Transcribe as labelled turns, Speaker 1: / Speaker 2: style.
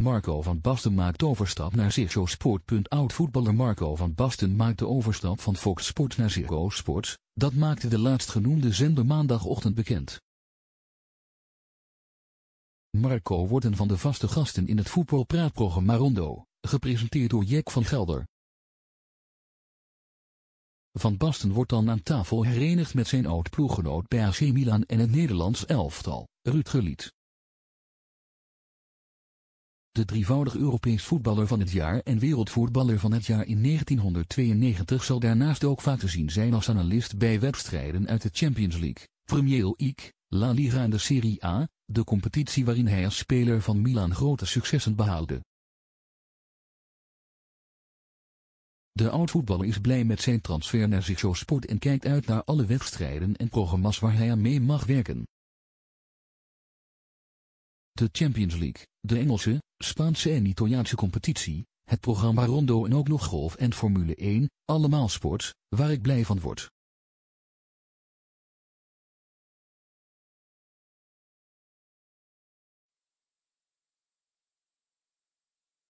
Speaker 1: Marco van Basten maakt overstap naar Ziggo Sport. voetballer Marco van Basten maakt de overstap van Fox Sports naar Ziggo Sports, dat maakte de laatstgenoemde zender maandagochtend bekend. Marco wordt een van de vaste gasten in het voetbalpraatprogramma Rondo, gepresenteerd door Jack van Gelder. Van Basten wordt dan aan tafel herenigd met zijn oud-ploeggenoot bij AC Milan en het Nederlands elftal, Ruud Gullit de drievoudig Europees voetballer van het jaar en wereldvoetballer van het jaar in 1992 zal daarnaast ook vaak te zien zijn als analist bij wedstrijden uit de Champions League, Premier League, La Liga en de Serie A, de competitie waarin hij als speler van Milan grote successen behaalde. De oud-voetballer is blij met zijn transfer naar zo Sport en kijkt uit naar alle wedstrijden en programma's waar hij aan mee mag werken. De Champions League, de Engelse, Spaanse en Italiaanse competitie, het programma Rondo en ook nog golf en Formule 1, allemaal sports, waar ik blij van word.